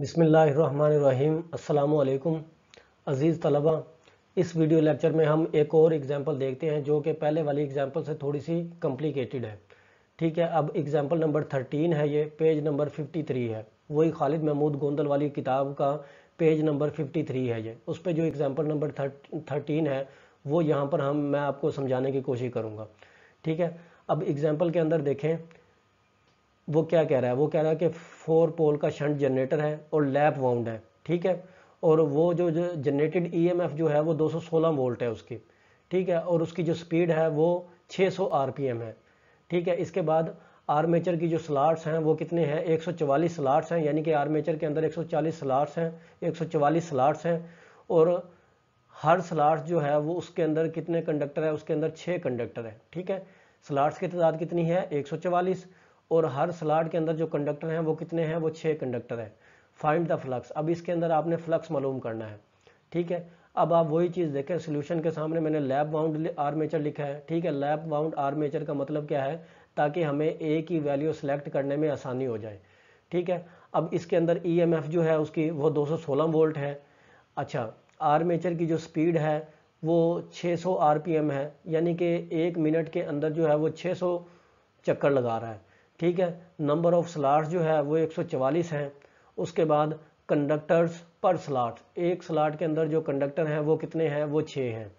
बिसमीम् अल्लाम अज़ीज़ तलबा इस वीडियो लेक्चर में हम एक और एग्ज़ाम्पल देखते हैं जो कि पहले वाली एग्ज़ाम्पल से थोड़ी सी कम्प्लिकेटेड है ठीक है अब एग्ज़ाम्पल नंबर थर्टीन है ये पेज नंबर फिफ्टी थ्री है वही खालिद महमूद गोंदल वाली किताब का पेज नंबर फिफ्टी थ्री है ये उस पर जो एग्ज़ाम्पल नंबर थर्टीन है वो यहाँ पर हम मैं आपको समझाने की कोशिश करूँगा ठीक है अब एग्ज़ाम्पल के अंदर देखें वो क्या कह रहा है वो कह रहा है कि फोर पोल का शंट जनरेटर है और लैप वाउंड है ठीक है और वो जो जनरेटेड ईएमएफ e जो है वो 216 वोल्ट है उसकी ठीक है और उसकी जो स्पीड है वो 600 आरपीएम है ठीक है इसके बाद आर्मेचर की जो स्लाट्स हैं वो कितने हैं 144 स्लाट्स हैं यानी कि आर्मेचर के अंदर 140 स्लाट्स हैं 144 स्लाट्स हैं और हर स्लाट्स जो है वो उसके अंदर कितने कंडक्टर है उसके अंदर छः कंडक्टर है ठीक है स्लाट्स की तादाद कितनी है चवालीस और हर स्लाट के अंदर जो कंडक्टर हैं वो कितने हैं वो छः कंडक्टर हैं फाइंड द फ्लक्स अब इसके अंदर आपने फ्लक्स मालूम करना है ठीक है अब आप वही चीज़ देखें सोल्यूशन के सामने मैंने लैब बाउंड आर्मेचर लिखा है ठीक है लैब बाउंड आर्मेचर का मतलब क्या है ताकि हमें ए की वैल्यू सेलेक्ट करने में आसानी हो जाए ठीक है अब इसके अंदर ई e जो है उसकी वो दो वोल्ट है अच्छा आर्मेचर की जो स्पीड है वो 600 आरपीएम है यानी कि एक मिनट के अंदर जो है वो 600 चक्कर लगा रहा है ठीक है नंबर ऑफ स्लाट्स जो है वो 144 हैं उसके बाद कंडक्टर्स पर स्लाट एक स्लाट के अंदर जो कंडक्टर हैं वो कितने हैं वो छः हैं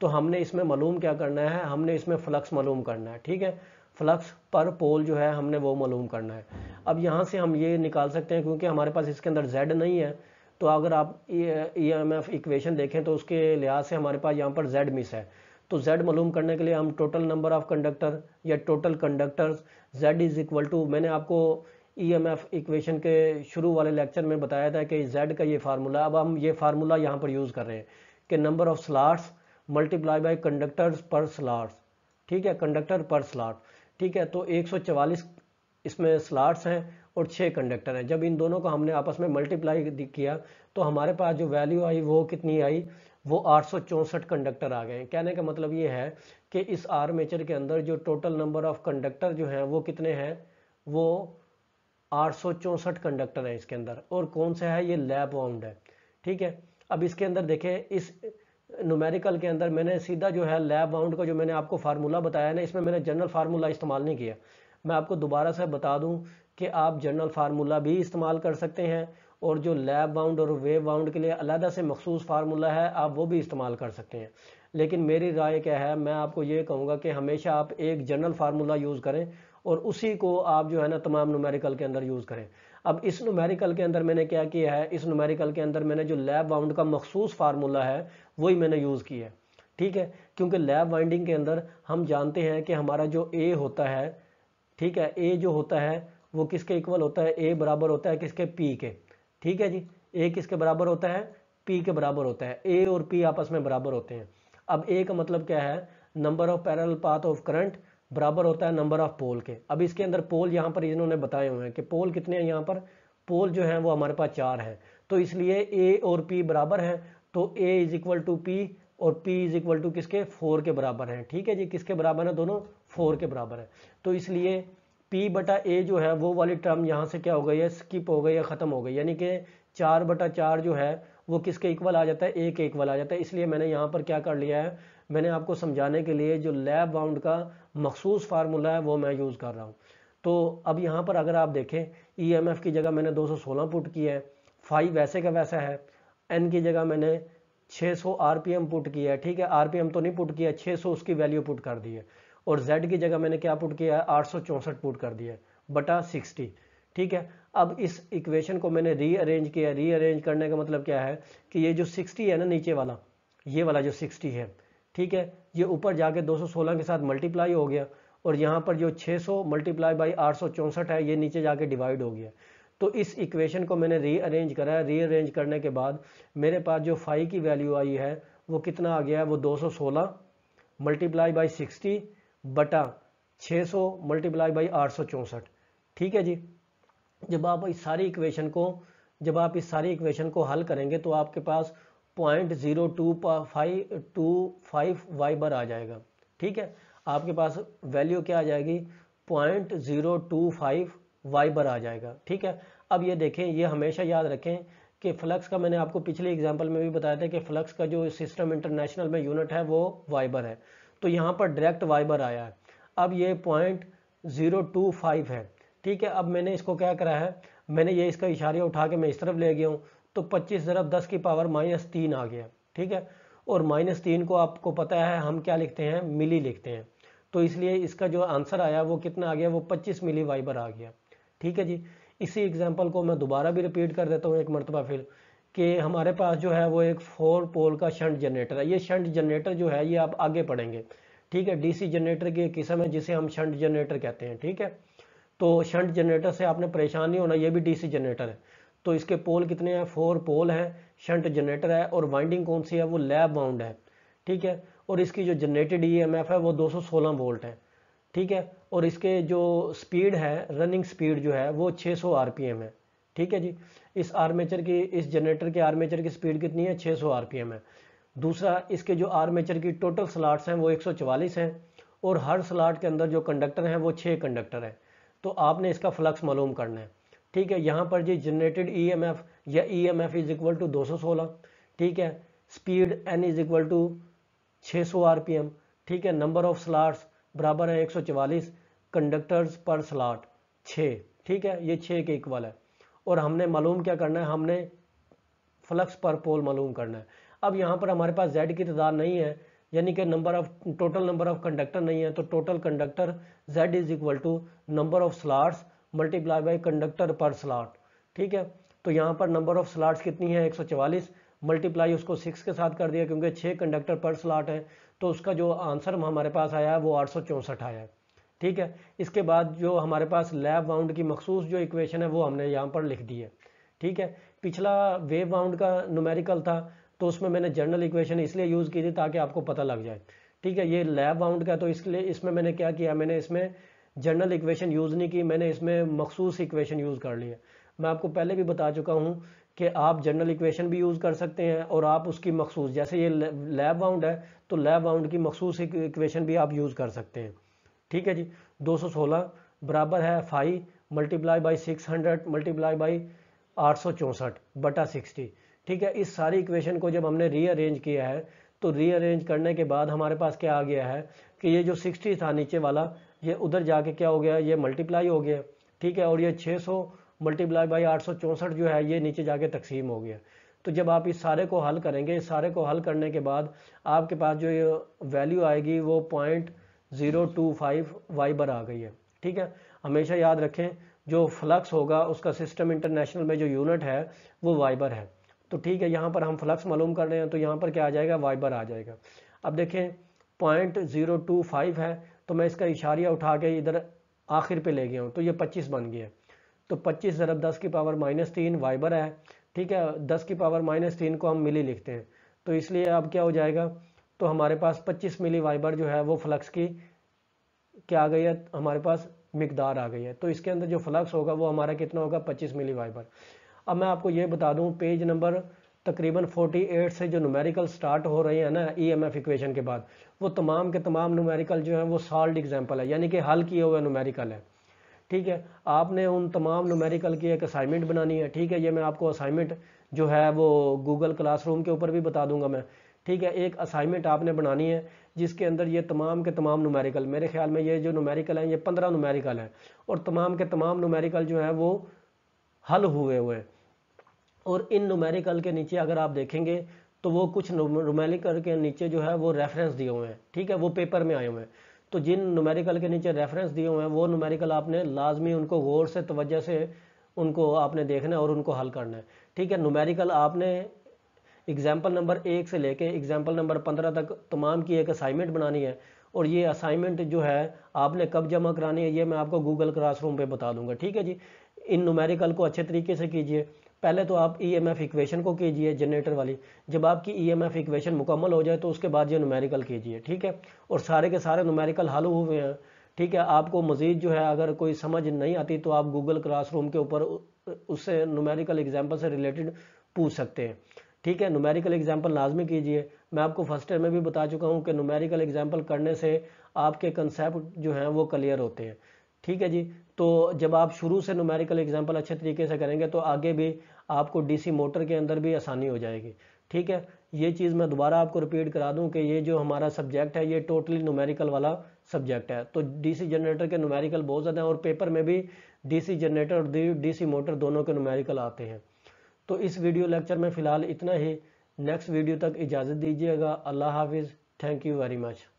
तो हमने इसमें मालूम क्या करना है हमने इसमें फ्लक्स मालूम करना है ठीक है फ्लक्स पर पोल जो है हमने वो मालूम करना है अब यहाँ से हम ये निकाल सकते हैं क्योंकि हमारे पास इसके अंदर जेड नहीं है तो अगर आप ई एम एफ इक्वेशन देखें तो उसके लिहाज से हमारे पास यहाँ पर जेड मिस है तो z मालूम करने के लिए हम टोटल नंबर ऑफ कंडक्टर या total conductors z is equal to मैंने आपको ई एम एफ इक्वेशन के शुरू वाले लेक्चर में बताया था कि z का ये फार्मूला अब हम ये फार्मूला यहाँ पर यूज़ कर रहे हैं कि number of slots multiply by conductors per slots ठीक है कंडक्टर पर स्लाट ठीक है तो 144 इसमें स्लाट्स हैं और छः कंडक्टर हैं जब इन दोनों को हमने आपस में मल्टीप्लाई किया तो हमारे पास जो वैल्यू आई वो कितनी आई वो आठ कंडक्टर आ गए हैं कहने का मतलब ये है कि इस आर्मेचर के अंदर जो टोटल नंबर ऑफ कंडक्टर जो हैं वो कितने हैं वो आठ कंडक्टर हैं इसके अंदर और कौन सा है ये लैब वाउंड है ठीक है अब इसके अंदर देखें इस नुमेरिकल के अंदर मैंने सीधा जो है लैब बाउंड का जो मैंने आपको फार्मूला बताया ना इसमें मैंने जनरल फार्मूला इस्तेमाल नहीं किया मैं आपको दोबारा से बता दूं कि आप जनरल फार्मूला भी इस्तेमाल कर सकते हैं और जो लैब बाउंड और वेव बाउंड के लिए अलहदा से मखसूस फार्मूला है आप वो भी इस्तेमाल कर सकते हैं लेकिन मेरी राय क्या है मैं आपको ये कहूँगा कि हमेशा आप एक जनरल फार्मूला यूज़ करें और उसी को आप जो है ना तमाम नुमेरिकल के अंदर यूज़ करें अब इस नुमेरिकल के अंदर मैंने क्या किया है इस नुमेरिकल के अंदर मैंने जो लैब बाउंड का मखसूस फार्मूला है वही मैंने यूज़ किया है ठीक है क्योंकि लैब बाइंडिंग के अंदर हम जानते हैं कि हमारा जो ए होता है ठीक है ए जो होता है वो किसके इक्वल होता है ए बराबर होता है किसके पी के ठीक है जी ए किसके बराबर होता है पी के बराबर होता है ए और पी आपस में बराबर होते हैं अब ए का मतलब क्या है number of parallel path of current बराबर होता है नंबर ऑफ पोल के अब इसके अंदर पोल यहाँ पर इन्होंने बताए हुए हैं कि पोल कितने हैं यहाँ पर पोल जो है वो हमारे पास चार हैं तो इसलिए ए और पी बराबर हैं तो A is equal to P और पी इज इक्वल टू किसके फोर के बराबर हैं ठीक है जी किसके बराबर है दोनों फोर के बराबर है तो इसलिए पी बटा ए जो है वो वाली टर्म यहाँ से क्या हो गई है स्किप हो गई या ख़त्म हो गई यानी कि चार बटा चार जो है वो किसके इक्वल आ जाता है ए के इक्वल आ जाता है इसलिए मैंने यहाँ पर क्या कर लिया है मैंने आपको समझाने के लिए जो लैब बाउंड का मखसूस फार्मूला है वो मैं यूज़ कर रहा हूँ तो अब यहाँ पर अगर आप देखें ई एम एफ़ की जगह मैंने सोलह पुट की है फाइव वैसे का वैसा है एन की जगह मैंने पी एम पुट किया है ठीक है एम तो नहीं पुट किया सौ उसकी वैल्यू पुट कर दी है और z की जगह मैंने क्या पुट किया है आठ पुट कर दिया है बटा 60 ठीक है अब इस इक्वेशन को मैंने रीअरेंज किया रीअरेंज करने का मतलब क्या है कि ये जो 60 है ना नीचे वाला ये वाला जो 60 है ठीक है ये ऊपर जाके 216 के साथ मल्टीप्लाई हो गया और यहाँ पर जो 600 सौ मल्टीप्लाई बाई आठ है ये नीचे जाके डिवाइड हो गया तो इस इक्वेशन को मैंने रीअरेंज करा है रीअरेंज करने के बाद मेरे पास जो फाइव की वैल्यू आई है वो कितना आ गया है वो 216 सौ सोलह मल्टीप्लाई बाई सिक्सटी बटा 600 सौ मल्टीप्लाई बाई आठ ठीक है जी जब आप इस सारी इक्वेशन को जब आप इस सारी इक्वेशन को हल करेंगे तो आपके पास point zero two five two five Y bar आ जाएगा ठीक है आपके पास वैल्यू क्या आ जाएगी point zero two five Y bar आ जाएगा ठीक है अब ये देखें ये हमेशा याद रखें कि फ्लक्स का मैंने आपको पिछले एग्जाम्पल में भी बताया था कि फ्लक्स का जो सिस्टम इंटरनेशनल में यूनिट है वो वाइबर है तो यहाँ पर डायरेक्ट वाइबर आया है अब ये पॉइंट ज़ीरो टू फाइव है ठीक है अब मैंने इसको क्या करा है मैंने ये इसका इशारा उठा के मैं इस तरफ ले गया हूँ तो पच्चीस ज़रब दस की पावर माइनस तीन आ गया ठीक है और माइनस तीन को आपको पता है हम क्या लिखते हैं मिली लिखते हैं तो इसलिए इसका जो आंसर आया वो कितना आ गया वो पच्चीस मिली वाइबर आ गया ठीक है जी इसी एग्जाम्पल को मैं दोबारा भी रिपीट कर देता हूँ एक मरतबा फिर कि हमारे पास जो है वो एक फोर पोल का शंट जनरेटर है ये शंट जनरेटर जो है ये आप आगे पढ़ेंगे ठीक है डीसी जनरेटर की एक किस्म है जिसे हम शंट जनरेटर कहते हैं ठीक है तो शंट जनरेटर से आपने परेशान नहीं होना ये भी डीसी जनरेटर है तो इसके पोल कितने हैं फोर पोल हैं शंट जनरेटर है और वाइंडिंग कौन सी है वो लैब बाउंड है ठीक है और इसकी जो जनरेटेड ई एम एफ है वो सोलह वोल्ट है ठीक है और इसके जो स्पीड है रनिंग स्पीड जो है वो पी एम है ठीक है जी इस आर्मेचर की इस जनरेटर के आर्मेचर की स्पीड कितनी है 600 सौ है दूसरा इसके जो आर्मेचर की टोटल स्लाट्स हैं वो 144 हैं और हर स्लाट के अंदर जो कंडक्टर हैं वो छः कंडक्टर हैं तो आपने इसका फ्लक्स मालूम करना है ठीक है यहाँ पर G generated E M F या E M F is equal to दो सौ सोलह ठीक है speed N is equal to छः सौ आर पी एम ठीक है नंबर ऑफ स्लाट्स बराबर है एक सौ चवालीस कंडक्टर्स पर स्लाट छः ठीक है ये छः के इक्वल है और हमने मालूम क्या करना है हमने फ्लक्स पर पोल मालूम करना है अब यहाँ पर हमारे पास जेड की तदाद नहीं है यानी कि number of total number of conductor नहीं है तो total conductor Z is equal to number of slots multiply by conductor per slot ठीक है तो यहाँ पर नंबर ऑफ स्लाट्स कितनी है 144 मल्टीप्लाई उसको सिक्स के साथ कर दिया क्योंकि छः कंडक्टर पर स्लाट है तो उसका जो आंसर हमारे पास आया है वो आठ आया है ठीक है इसके बाद जो हमारे पास लैब वाउंड की मखसूस जो इक्वेशन है वो हमने यहाँ पर लिख दी है ठीक है पिछला वेव वाउंड का नुमेरिकल था तो उसमें मैंने जर्नल इक्वेशन इसलिए यूज़ की थी ताकि आपको पता लग जाए ठीक है ये लैब वाउंड का तो इसलिए इसमें मैंने क्या किया मैंने इसमें जर्नल इक्वेशन यूज़ नहीं की मैंने इसमें मखसूस इक्वेशन यूज़ कर ली है मैं आपको पहले भी बता चुका हूँ कि आप जर्नल इक्वेशन भी यूज़ कर सकते हैं और आप उसकी मखसूस जैसे ये लैब वाउंड है तो लैब वाउंड की मखसूस इक्वेशन भी आप यूज़ कर सकते हैं ठीक है जी 216 बराबर है five multiply by six hundred multiply by आठ सौ चौंसठ बटा सिक्सटी ठीक है इस सारी इक्वेशन को जब हमने रीअरेंज किया है तो रीअरेंज करने के बाद हमारे पास क्या आ गया है कि ये जो सिक्सटी था नीचे वाला ये उधर जाके क्या हो गया ये मल्टीप्लाई हो गया ठीक है और ये छः सौ मल्टीप्लाई बाई आठ सौ चौंसठ जो है ये नीचे जाके तकसीम हो गया तो जब आप इस सारे को हल करेंगे इस सारे को हल करने के बाद आपके पास जो ये वैल्यू आएगी वो point zero two five Y bar आ गई है ठीक है हमेशा याद रखें जो फ्लक्स होगा उसका सिस्टम इंटरनेशनल में जो यूनिट है वो वाइबर है तो ठीक है यहाँ पर हम फ्लक्स मालूम कर रहे हैं तो यहाँ पर क्या आ जाएगा वाइबर आ जाएगा अब देखें पॉइंट ज़ीरो टू फाइव है तो मैं इसका इशारिया उठा के इधर आखिर पे ले गया हूँ तो ये पच्चीस बन गया तो पच्चीस ज़रब दस की पावर माइनस तीन वाइबर है ठीक है दस की पावर माइनस तीन को हम मिली लिखते हैं तो इसलिए अब क्या हो जाएगा तो हमारे पास 25 मिली वाइबर जो है वो फ्लक्स की क्या आ गई है हमारे पास मकदार आ गई है तो इसके अंदर जो फ्लक्स होगा वो हमारा कितना होगा 25 मिली वाइबर अब मैं आपको ये बता दूं पेज नंबर तकरीबन 48 से जो नूमेरिकल स्टार्ट हो रहे हैं ना ई एम एफ इक्वेशन के बाद वो तमाम के तमाम नूमेरिकल जो है वो सॉल्ड एग्जाम्पल है यानी कि हल किए हुए न्यूमेरिकल है ठीक है आपने उन तमाम नूमेरिकल की एक असाइनमेंट बनानी है ठीक है ये मैं आपको असाइनमेंट जो है वो गूगल क्लासरूम के ऊपर भी बता दूंगा मैं ठीक है एक असाइनमेंट आपने बनानी है जिसके अंदर ये तमाम के तमाम नुमेरिकल मेरे ख्याल में ये जो नुमेरिकल हैं ये पंद्रह नुमेरिकल हैं और तमाम के तमाम नुमेरिकल जो हैं वो हल हुए हुए और इन नुमेरिकल के नीचे अगर आप देखेंगे तो वो कुछ नुमेरिकल के नीचे जो है वो रेफरेंस दिए हुए हैं ठीक है वो पेपर में आए हुए हैं तो जिन नुमेरिकल के नीचे रेफरेंस दिए हुए हैं वो नुमेरिकल आपने लाजमी उनको गौर से तवज्जो से उनको आपने देखना है और उनको हल करना है ठीक है नुमेरिकल आपने एग्जाम्पल नंबर एक से लेके एग्जाम्पल नंबर पंद्रह तक तमाम की एक असाइनमेंट बनानी है और ये असाइनमेंट जो है आपने कब जमा करानी है ये मैं आपको गूगल क्लासरूम पे बता दूंगा ठीक है जी इन नुमेरिकल को अच्छे तरीके से कीजिए पहले तो आप ई एम एफ इक्वेशन को कीजिए जनरेटर वाली जब आपकी ई एम एफ इक्वेशन मुकम्मल हो जाए तो उसके बाद ये नुमेरिकल कीजिए ठीक है और सारे के सारे नुमेरिकल हल हुए हैं ठीक है आपको मज़ीद जो है अगर कोई समझ नहीं आती तो आप गूगल क्लासरूम के ऊपर उससे नुमेरिकल एग्जाम्पल से रिलेटेड पूछ सकते हैं ठीक है नुमेरिकल एग्जाम्पल लाजमी कीजिए मैं आपको फर्स्ट ईयर में भी बता चुका हूँ कि नुमेरिकल एग्जाम्पल करने से आपके कंसेप्ट जो हैं वो क्लियर होते हैं ठीक है जी तो जब आप शुरू से नुमेरिकल एग्जाम्पल अच्छे तरीके से करेंगे तो आगे भी आपको डीसी मोटर के अंदर भी आसानी हो जाएगी ठीक है ये चीज़ मैं दोबारा आपको रिपीट करा दूं कि ये जो हमारा सब्जेक्ट है ये टोटली नुमेरिकल वाला सब्जेक्ट है तो डीसी जनरेटर के नुमेरिकल बहुत ज़्यादा हैं और पेपर में भी डीसी जनरेटर और डीसी मोटर दोनों के नुमेरिकल आते हैं तो इस वीडियो लेक्चर में फ़िलहाल इतना ही नेक्स्ट वीडियो तक इजाज़त दीजिएगा अल्लाह हाफिज़ थैंक यू वेरी मच